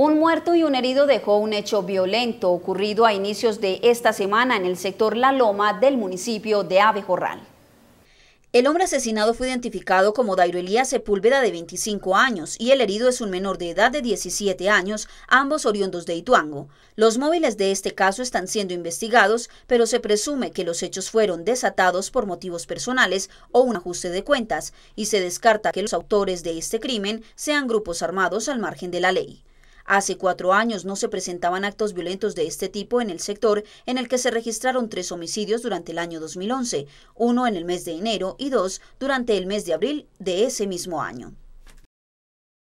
Un muerto y un herido dejó un hecho violento ocurrido a inicios de esta semana en el sector La Loma del municipio de Avejorral. El hombre asesinado fue identificado como Dairo Elías Sepúlveda de 25 años y el herido es un menor de edad de 17 años, ambos oriundos de Ituango. Los móviles de este caso están siendo investigados, pero se presume que los hechos fueron desatados por motivos personales o un ajuste de cuentas y se descarta que los autores de este crimen sean grupos armados al margen de la ley. Hace cuatro años no se presentaban actos violentos de este tipo en el sector, en el que se registraron tres homicidios durante el año 2011, uno en el mes de enero y dos durante el mes de abril de ese mismo año.